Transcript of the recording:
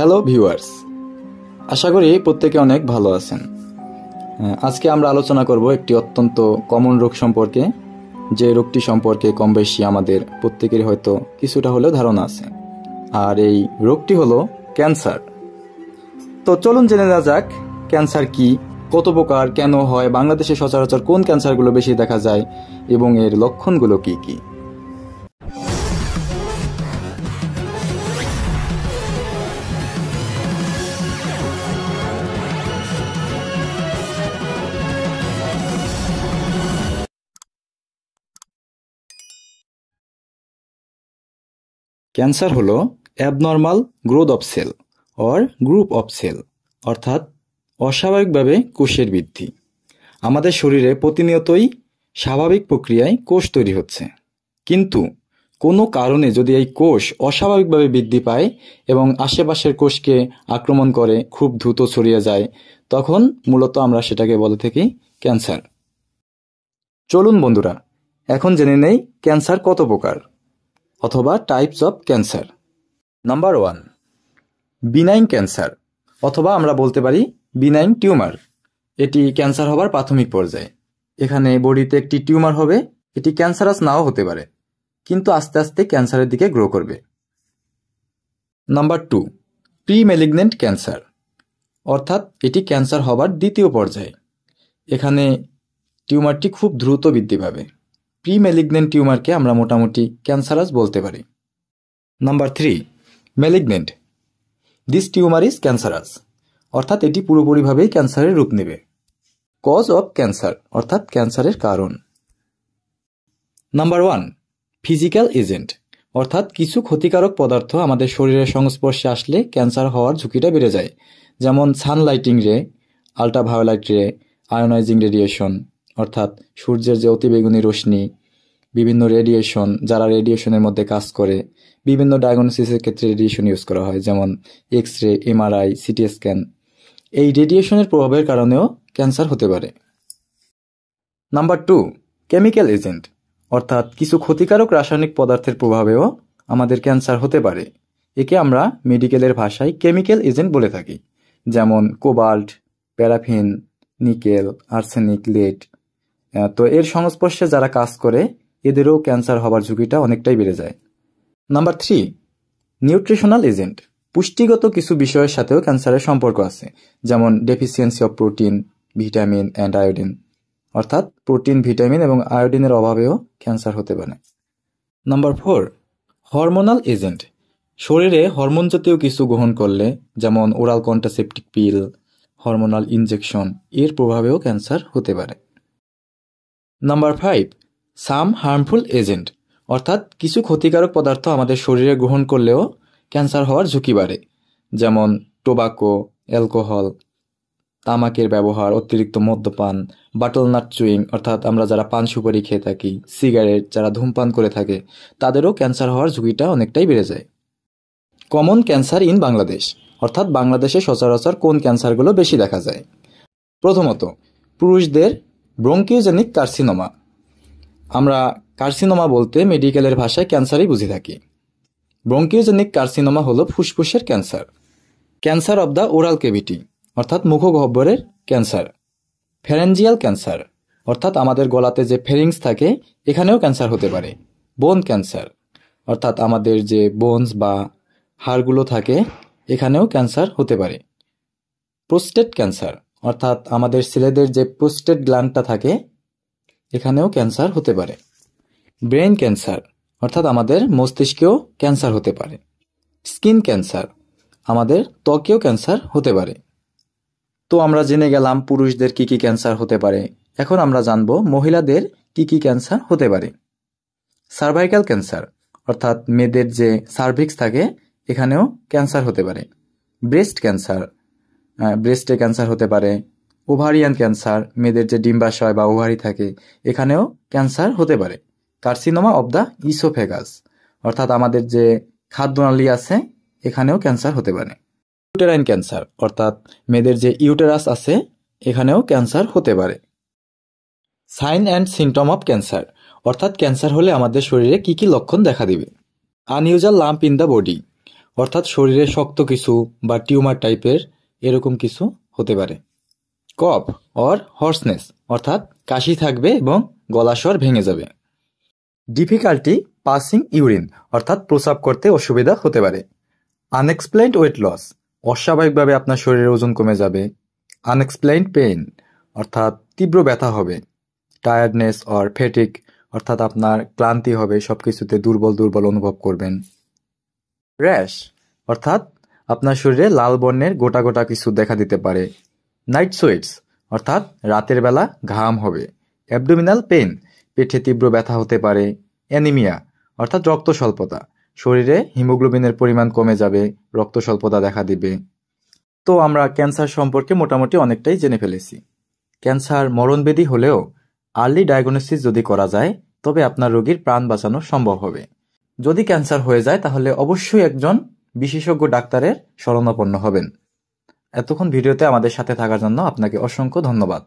hello viewers আশা করি প্রত্যেকে অনেক ভালো আছেন আজকে আমরা আলোচনা করব একটি অত্যন্ত কমন রোগ সম্পর্কে যে রোগটি সম্পর্কে কম বেশি আমাদের প্রত্যেকের হয়তো কিছুটা হলেও ধারণা আছে আর এই রোগটি হলো ক্যান্সার তো চলুন জেনে নেওয়া যাক ক্যান্সার কি কত প্রকার কেন হয় বাংলাদেশে সচরাচর কোন ক্যান্সারগুলো বেশি দেখা যায় এবং এর লক্ষণগুলো কি কী ক্যান্সার হলো abnormal growth of cell or group of cell অর্থাৎ অস্বাভাবিকভাবে কোষের বৃদ্ধি আমাদের শরীরে প্রতিনিয়তই স্বাভাবিক প্রক্রিয়ায় কোষ তৈরি হচ্ছে কিন্তু কোনো কারণে যদি এই কোষ অস্বাভাবিকভাবে বৃদ্ধি পায় এবং আশেপাশের কোষকে আক্রমণ করে খুব দ্রুত ছড়িয়ে যায় তখন মূলত আমরা সেটাকে বলে থাকি ক্যান্সার চলুন বন্ধুরা এখন জেনে নেই ক্যান্সার কত প্রকার অথবা types of cancer number one benign cancer অথবা আমরা বলতে পারি বিনাইন টিউমার এটি ক্যান্সার হবার প্রাথমিক পর্যায়ে এখানে বডিতে একটি টিউমার হবে এটি ক্যান্সারাস নাও হতে পারে কিন্তু আস্তে আস্তে ক্যান্সারের দিকে গ্রো করবে number two premalignant cancer অর্থাৎ এটি ক্যান্সার হবার দ্বিতীয় পর্যায়ে এখানে টিউমারটি খুব দ্রুত বৃদ্ধি পাবে প্রি টিউমারকে আমরা মোটামুটি ক্যান্সারাস বলতে পারি number three malignant this tumour is cancerous অর্থাৎ এটি পুরোপুরিভাবেই ক্যান্সারের রূপ নেবে কজ অফ ক্যান্সার অর্থাৎ ক্যান্সারের কারণ নাম্বার ওয়ান ফিজিক্যাল এজেন্ট অর্থাৎ কিছু ক্ষতিকারক পদার্থ আমাদের শরীরের সংস্পর্শে আসলে ক্যান্সার হওয়ার ঝুঁকিটা বেড়ে যায় যেমন সানলাইটিং রে আল্ট্রাভায়োলাইট রে আয়োনাইজিং রেডিয়েশন অর্থাৎ সূর্যের যে অতিবেগুনি রশ্মি বিভিন্ন রেডিয়েশন যারা রেডিয়েশনের মধ্যে কাজ করে বিভিন্ন ডায়াগনোসিসের ক্ষেত্রে রেডিয়েশন ইউজ করা হয় যেমন X ray MRI CT scan এই রেডিয়েশনের প্রভাবের কারণেও ক্যান্সার হতে পারে নাম্বার টু কেমিক্যাল এজেন্ট অর্থাৎ কিছু ক্ষতিকারক রাসায়নিক পদার্থের প্রভাবেও আমাদের ক্যান্সার হতে পারে একে আমরা মেডিকেলের ভাষায় কেমিক্যাল এজেন্ট বলে থাকি যেমন cobalt paraffin nickel arsenic lead তো এর সংস্পর্শে যারা কাজ করে এদেরও ক্যান্সার হবার ঝুঁকিটা অনেকটাই বেড়ে যায় নাম্বার থ্রি নিউট্রিশনাল এজেন্ট পুষ্টিগত কিছু বিষয়ের সাথেও ক্যান্সারের সম্পর্ক আছে যেমন deficiency of protein vitamin and iodine অর্থাৎ প্রোটিন ভিটামিন এবং আয়োডিনের অভাবেও ক্যান্সার হতে পারে নাম্বার ফোর হরমোনাল এজেন্ট শরীরে হরমোন জাতীয় কিছু গ্রহণ করলে যেমন oral contraceptive pill hormonal injection এর প্রভাবেও ক্যান্সার হতে পারে number five some harmful agent অর্থাৎ কিছু ক্ষতিকারক পদার্থ আমাদের শরীরে গ্রহণ করলেও ক্যান্সার হওয়ার ঝুঁকি বাড়ে যেমন টোবাকো অ্যালকোহল তামাকের ব্যবহার অতিরিক্ত মদ্যপান বাটল নাট চুইং অর্থাৎ আমরা যারা পান সুপারি খেয়ে থাকি সিগারেট যারা ধূমপান করে থাকে তাদেরও ক্যান্সার হওয়ার ঝুঁকিটা অনেকটাই বেড়ে যায় কমন ক্যান্সার ইন বাংলাদেশ অর্থাৎ বাংলাদেশে সচরাচর কোন ক্যান্সারগুলো বেশি দেখা যায় প্রথমত পুরুষদের ব্রঙ্কিওজেনিক কার্সিনোমা আমরা কার্সিনোমা বলতে মেডিকেলের ভাষায় ক্যান্সারই বুঝে থাকি ব্রঙ্কিওজেনিক কার্সিনোমা হলো ফুসফুসের cancer cancer of the oral cavity অর্থাৎ মুখগহ্বরের ক্যান্সার ফেরেঞ্জিয়াল ক্যান্সার অর্থাৎ আমাদের গলাতে যে ফেরিংস থাকে এখানেও ক্যান্সার হতে পারে বোন ক্যান্সার অর্থাৎ আমাদের যে বোনস বা হাড়গুলো থাকে এখানেও ক্যান্সার হতে পারে প্রোস্টেট ক্যান্সার অর্থাৎ আমাদের ছেলেদের যে পোস্টেড গ্ল্যান্ডটা থাকে এখানেও ক্যান্সার হতে পারে ব্রেন ক্যান্সার অর্থাৎ আমাদের মস্তিষ্কেও ক্যান্সার হতে পারে স্কিন ক্যান্সার আমাদের ত্বকেও ক্যান্সার হতে পারে তো আমরা জেনে গেলাম পুরুষদের কি কি ক্যান্সার হতে পারে এখন আমরা জানব মহিলাদের কি কি ক্যান্সার হতে পারে সার্ভাইকাল ক্যান্সার অর্থাৎ মেয়েদের যে সার্ভিক্স থাকে এখানেও ক্যান্সার হতে পারে ব্রেস্ট ক্যান্সার ব্রেস্টে ক্যান্সার হতে পারে ওভারিয়ান ক্যান্সার মেয়েদের যে ডিম্বাশয় বা ওভারি থাকে এখানেও ক্যান্সার হতে পারে কার্সিনোমা অব দ্য ইসোফেগাস অর্থাৎ আমাদের যে খাদ্যনালী আছে এখানেও ক্যান্সার হতে পারে ইউটেরাইন ক্যান্সার অর্থাৎ মেয়েদের যে ইউটেরাস আছে এখানেও ক্যান্সার হতে পারে sign and symptom of cancer অর্থাৎ ক্যান্সার হলে আমাদের শরীরে কি কি লক্ষণ দেখা দিবে unusual lump in the body অর্থাৎ শরীরে শক্ত কিছু বা টিউমার টাইপের এরকম কিছু হতে পারে কপ অর হর্সনেস অর্থাৎ কাশি থাকবে এবং গলাস্বর ভেঙে যাবে ডিফিকাল্টি পাসিং ইউরিন অর্থাৎ প্রসাব করতে অসুবিধা হতে পারে আনএক্সপ্লেইনড ওয়েট লস অস্বাভাবিকভাবে আপনার শরীরের ওজন কমে যাবে আনএক্সপ্লেইনড পেইন অর্থাৎ তীব্র ব্যথা হবে টায়ার্ডনেস অর ফেটিক অর্থাৎ আপনার ক্লান্তি হবে সব কিছুতে দুর্বল দুর্বল অনুভব করবেন র্যাশ অর্থাৎ আপনার শরীরে লাল বর্ণের গোটা গোটা কিছু দেখা দিতে পারে নাইট সোয়েটস অর্থাৎ রাতের বেলা ঘাম হবে অ্যাবডোমিনাল পেন পেটে তীব্র ব্যথা হতে পারে অ্যানিমিয়া অর্থাৎ রক্ত স্বল্পতা শরীরে হিমোগ্লোবিনের পরিমাণ কমে যাবে রক্ত স্বল্পতা দেখা দিবে তো আমরা ক্যান্সার সম্পর্কে মোটামুটি অনেকটাই জেনে ফেলেছি ক্যান্সার মরণবেদি হলেও আর্লি ডায়াগনোসিস যদি করা যায় তবে আপনার রোগীর প্রাণ বাঁচানো সম্ভব হবে যদি ক্যান্সার হয়ে যায় তাহলে অবশ্যই একজন বিশেষজ্ঞ ডাক্তারের শরণাপন্ন হবেন এতক্ষণ ভিডিওতে আমাদের সাথে থাকার জন্য আপনাকে অসংখ্য ধন্যবাদ